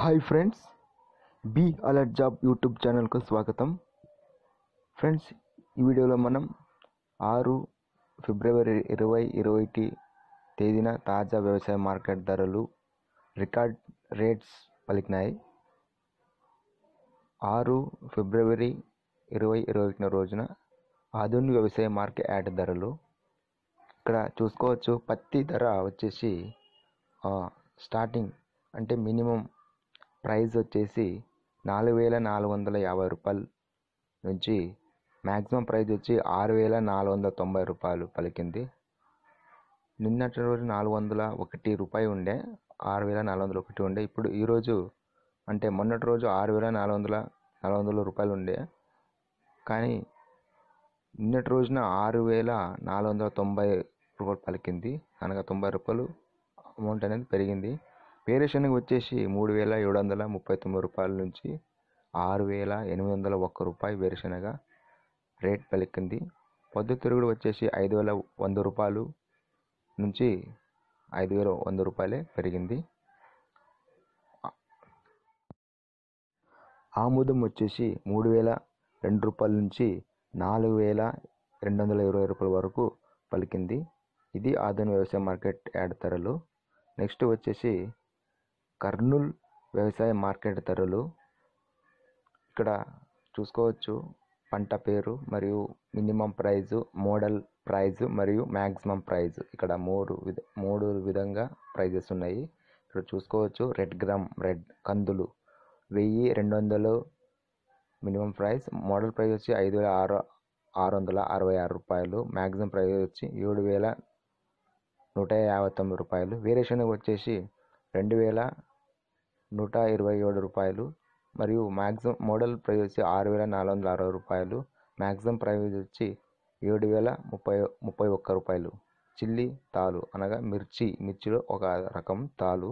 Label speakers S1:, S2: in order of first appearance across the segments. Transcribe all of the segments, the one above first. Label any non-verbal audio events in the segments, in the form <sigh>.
S1: hi friends be alert job YouTube ఛానల్కు స్వాగతం friends ఈ వీడియోలో మనం ఆరు ఫిబ్రవరి ఇరవై ఇరవై తేదీన తాజా వ్యవసాయ మార్కెట్ ధరలు రికార్డ్ రేట్స్ పలికినాయి ఆరు ఫిబ్రవరి ఇరవై ఇరవై ఒకటిన రోజున ఆధునిక వ్యవసాయ మార్కెట్ యాడ్ ధరలు ఇక్కడ చూసుకోవచ్చు పత్తి ధర వచ్చేసి స్టార్టింగ్ అంటే మినిమం ప్రైజ్ వచ్చేసి నాలుగు వేల నాలుగు వందల యాభై రూపాయలు నుంచి మ్యాక్సిమం ప్రైజ్ వచ్చి ఆరు వేల నాలుగు వందల తొంభై రూపాయలు పలికింది నిన్నటి రోజు నాలుగు వందల ఒకటి రూపాయి ఉండే ఆరు వేల నాలుగు వందల ఒకటి ఉండే ఇప్పుడు ఈరోజు అంటే మొన్నటి రోజు ఆరు వేల నాలుగు వందల నాలుగు వందల రూపాయలు ఉండే కానీ నిన్నటి రోజున ఆరు వేల నాలుగు వందల తొంభై రూపాయలు పలికింది అనగా తొంభై రూపాయలు అమౌంట్ అనేది పెరిగింది పేరేషన్కి వచ్చేసి మూడు వేల ఏడు వందల ముప్పై తొమ్మిది రూపాయల నుంచి ఆరు వేల ఎనిమిది వందల ఒక్క రూపాయి వేరుశనగ రేట్ పలికింది పొద్దుతిరుగుడు వచ్చేసి ఐదు వేల వంద రూపాయలు నుంచి ఐదు వేల వంద రూపాయలే పెరిగింది ఆముదం వచ్చేసి మూడు వేల రెండు రూపాయల నుంచి నాలుగు వేల రెండు వందల ఇరవై రూపాయల వరకు పలికింది ఇది ఆధునిక వ్యవసాయ మార్కెట్ యాడ్ ధరలు నెక్స్ట్ వచ్చేసి కర్నూల్ వ్యవసాయ మార్కెట్ ధరలు ఇక్కడ చూసుకోవచ్చు పంట పేరు మరియు మినిమం ప్రైజు మోడల్ ప్రైజు మరియు మ్యాక్సిమం ప్రైజు ఇక్కడ మూడు విధ మూడు విధంగా ప్రైజెస్ ఉన్నాయి ఇక్కడ చూసుకోవచ్చు రెడ్ గ్రామ్ రెడ్ కందులు వెయ్యి రెండు వందలు మినిమం ప్రైస్ మోడల్ ప్రైస్ వచ్చి ఐదు వేల ఆరు ఆరు వందల అరవై ఆరు రూపాయలు మ్యాక్సిమం ప్రైస్ వచ్చి ఏడు వేల నూట యాభై తొమ్మిది రూపాయలు వేరియేషన్ వచ్చేసి రెండు వేల నూట ఇరవై ఏడు రూపాయలు మరియు మ్యాక్సిమం మోడల్ ప్రైస్ వచ్చి ఆరు వేల నాలుగు వందల అరవై రూపాయలు మ్యాక్సిమం ప్రైస్ వచ్చి ఏడు వేల ముప్పై ముప్పై ఒక్క రూపాయలు చిల్లి తాలు అనగా మిర్చి మిర్చిలో ఒక రకం తాలు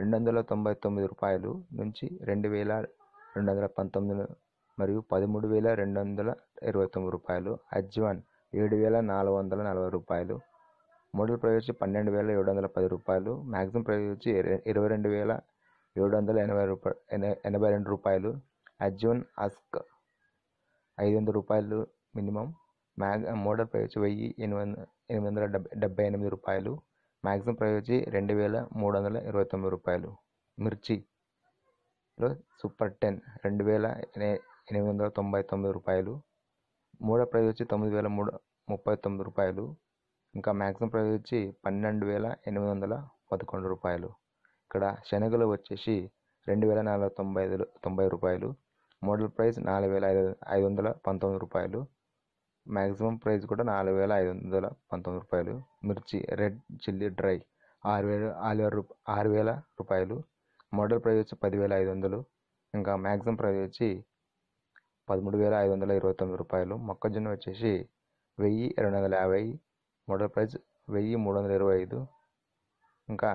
S1: రెండు వందల తొంభై తొమ్మిది రూపాయలు నుంచి రెండు వేల రెండు వందల పంతొమ్మిది మరియు పదమూడు వేల రెండు వందల ఇరవై తొమ్మిది రూపాయలు అజ్వాన్ ఏడు వేల నాలుగు వందల నలభై రూపాయలు మోడల్ ప్రైస్ వచ్చి పన్నెండు వేల ఏడు వందల పది రూపాయలు మ్యాక్సిమం ప్రైస్ వచ్చి ఇరవై రెండు వేల ఏడు వందల ఎనభై రూపాయ ఎనభై రెండు రూపాయలు అజోన్ అస్క్ ఐదు వందల రూపాయలు మినిమం మ్యాగ్ మోడల్ ప్రైజ్ వెయ్యి ఎనిమిది ఎనిమిది వందల డెబ్బై డెబ్బై ఎనిమిది రూపాయలు మ్యాక్సిమం ప్రైజ్ రెండు వేల మూడు వందల ఇరవై తొమ్మిది రూపాయలు మిర్చిలో సూపర్ టెన్ రెండు వేల ఎనిమిది వందల తొంభై తొమ్మిది రూపాయలు మూడో ప్రైజ్ వచ్చి తొమ్మిది వేల మూడు ముప్పై తొమ్మిది రూపాయలు ఇంకా మ్యాక్సిమం ప్రైజ్ వచ్చి పన్నెండు వేల ఎనిమిది వందల పదకొండు రూపాయలు ఇక్కడ శనగలు వచ్చేసి రెండు వేల నాలుగు వందల తొంభై ఐదు తొంభై రూపాయలు మోడల్ ప్రైస్ నాలుగు వేల ఐదు ఐదు వందల పంతొమ్మిది రూపాయలు మ్యాక్సిమం ప్రైస్ కూడా నాలుగు వేల ఐదు వందల పంతొమ్మిది రూపాయలు మిర్చి రెడ్ చిల్లీ డ్రై ఆరు వేల ఆరు వేల ఆరు వేల రూపాయలు మోడల్ ప్రైస్ వచ్చి పదివేల ఐదు వందలు ఇంకా మ్యాక్సిమం ప్రైస్ వచ్చి పదమూడు వేల ఐదు వందల ఇరవై తొమ్మిది రూపాయలు మొక్కజొన్న వచ్చేసి వెయ్యి రెండు వందల యాభై మోడల్ ప్రైస్ వెయ్యి మూడు వందల ఇరవై ఐదు ఇంకా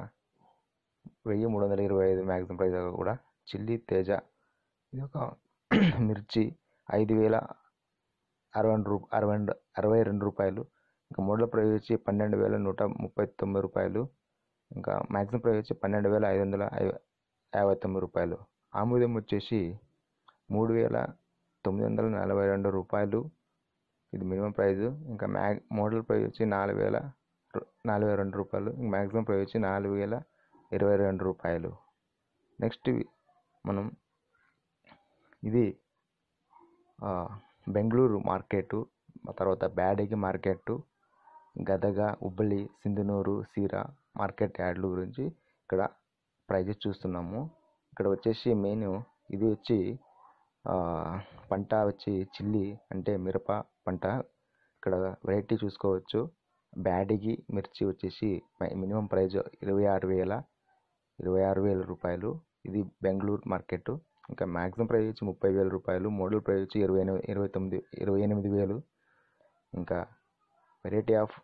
S1: వెయ్యి మూడు వందల ఇరవై ఐదు మ్యాక్సిమం ప్రైస్ కూడా చిల్లీ తేజ ఇది ఒక <clears throat> మిర్చి ఐదు వేల అరవై రూ అరవై అరవై రెండు రూపాయలు ఇంకా మోడల్ ప్రైస్ వచ్చి పన్నెండు వేల నూట ముప్పై తొమ్మిది రూపాయలు ఇంకా మ్యాక్సిమం ప్రైస్ వచ్చి పన్నెండు వేల ఐదు వందల యాభై తొమ్మిది రూపాయలు ఆముదం వచ్చేసి మూడు వేల తొమ్మిది వందల నలభై రెండు రూపాయలు ఇది మినిమం ప్రైస్ ఇంకా మ్యా మోడల్ ప్రైస్ వచ్చి నాలుగు వేల నాలుగు వేల రెండు రూపాయలు మ్యాక్సిమం ప్రైస్ వచ్చి నాలుగు వేల ఇరవై రెండు రూపాయలు నెక్స్ట్ మనం ఇది బెంగళూరు మార్కెట్ తర్వాత బ్యాడగి మార్కెట్టు గదగ ఉబ్బలి సింధునూరు సీర మార్కెట్ యార్డ్లు గురించి ఇక్కడ ప్రైజెస్ చూస్తున్నాము ఇక్కడ వచ్చేసి మెయిన్ ఇది వచ్చి పంట వచ్చి చిల్లి అంటే మిరప పంట ఇక్కడ వెరైటీ చూసుకోవచ్చు బ్యాడిగి మిర్చి వచ్చేసి మినిమం ప్రైజ్ ఇరవై ఆరు వేల ఇరవై ఆరు వేల రూపాయలు ఇది బెంగళూరు మార్కెట్ ఇంకా మ్యాక్సిమం ప్రైస్ వచ్చి ముప్పై వేల రూపాయలు మోడల్ ప్రైస్ వచ్చి ఇరవై ఇరవై తొమ్మిది ఇరవై ఎనిమిది వేలు ఇంకా variety of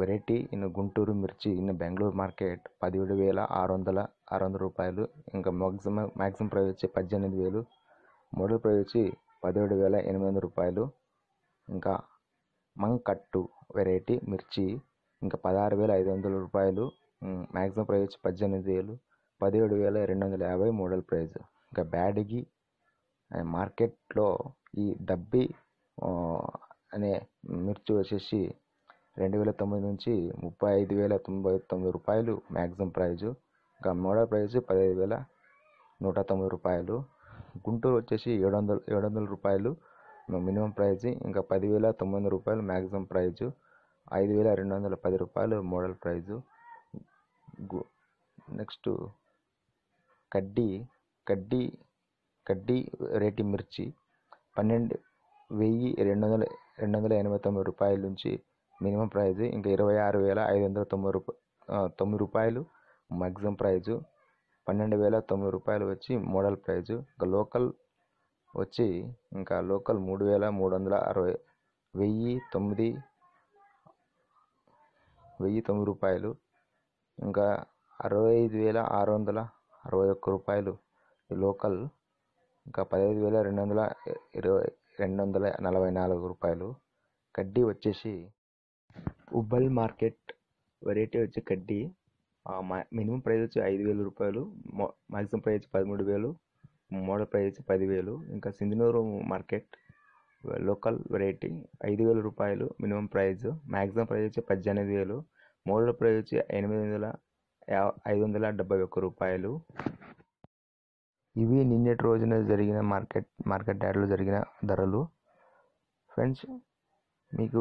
S1: variety in Guntur మిర్చి ఇన్ బెంగళూరు మార్కెట్ పదిహేడు వేల ఆరు వందల ఆరు వందల రూపాయలు ఇంకా మ్యాక్సిమం మ్యాక్సిమం ప్రైస్ వచ్చి పద్దెనిమిది వేలు మోడల్ ప్రైస్ వచ్చి పదిహేడు వేల ఎనిమిది వందల రూపాయలు ఇంకా మంకట్టు వెరైటీ మిర్చి ఇంకా పదహారు వేల ఐదు వందల రూపాయలు మ్యాక్సిమం ప్రైజ్ వచ్చి పద్దెనిమిది వేలు పదిహేడు వేల రెండు వందల యాభై మోడల్ ప్రైజ్ ఇంకా బ్యాడగి మార్కెట్లో ఈ డబ్బి అనే మిర్చి వచ్చేసి రెండు వేల తొమ్మిది నుంచి ముప్పై ఐదు వేల తొంభై తొమ్మిది రూపాయలు మ్యాక్సిమం ప్రైజు ఇంకా మోడల్ ప్రైజు పదిహేను వేల నూట తొమ్మిది రూపాయలు గుంటూరు వచ్చేసి ఏడు వందల ఏడు వందల రూపాయలు మినిమం ప్రైజ్ ఇంకా పదివేల తొమ్మిది రూపాయలు మ్యాక్సిమం ప్రైజు ఐదు వేల రెండు వందల పది రూపాయలు మోడల్ ప్రైజు గు నెక్స్ట్ కడ్డీ కడ్డీ కడ్డీ రేటు మిర్చి పన్నెండు వెయ్యి రెండు వందల రెండు వందల ఎనభై తొమ్మిది రూపాయల నుంచి మినిమం ప్రైజ్ ఇంకా ఇరవై ఆరు వేల ఐదు వందల తొమ్మిది రూప తొమ్మిది రూపాయలు మ్యాక్సిమం ప్రైజు పన్నెండు వేల తొమ్మిది రూపాయలు వచ్చి మోడల్ ప్రైజు ఇంకా లోకల్ వచ్చి ఇంకా లోకల్ మూడు వేల మూడు వందల అరవై వెయ్యి తొమ్మిది వెయ్యి తొమ్మిది రూపాయలు ఇంకా అరవై ఐదు వేల ఆరు వందల అరవై ఒక్క రూపాయలు లోకల్ ఇంకా పదహైదు వేల రెండు వందల ఇరవై రెండు వందల నలభై నాలుగు రూపాయలు కడ్డీ వచ్చేసి ఉబ్బల్ మార్కెట్ వెరైటీ వచ్చి కడ్డీ మినిమం ప్రైస్ వచ్చి ఐదు వేల రూపాయలు మాక్సిమం ప్రైస్ పదమూడు వేలు మోడల్ ప్రైస్ పదివేలు ఇంకా సింధనూరు మార్కెట్ లోకల్ వెరైటీ ఐదు వేల రూపాయలు మినిమం ప్రైస్ మ్యాక్సిమం ప్రైస్ వచ్చి పద్దెనిమిది వేలు మూడు ప్రయోగించి ఎనిమిది వందల ఐదు వందల డెబ్బై ఒక్క రూపాయలు ఇవి నిన్నటి రోజున జరిగిన మార్కెట్ మార్కెట్ యార్డ్లో జరిగిన ధరలు ఫ్రెండ్స్ మీకు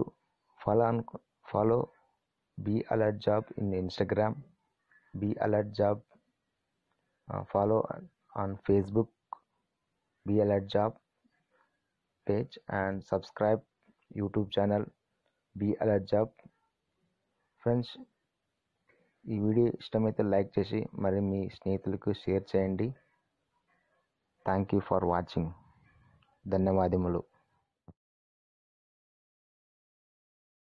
S1: ఫాలో అనుకో follow be alert job in Instagram be alert job follow on Facebook be alert job page and subscribe YouTube channel be alert job friends ఈ వీడియో ఇష్టమైతే లైక్ చేసి మరి మీ స్నేహితులకు షేర్ చేయండి థ్యాంక్ యూ ఫర్ వాచింగ్ ధన్యవాదములు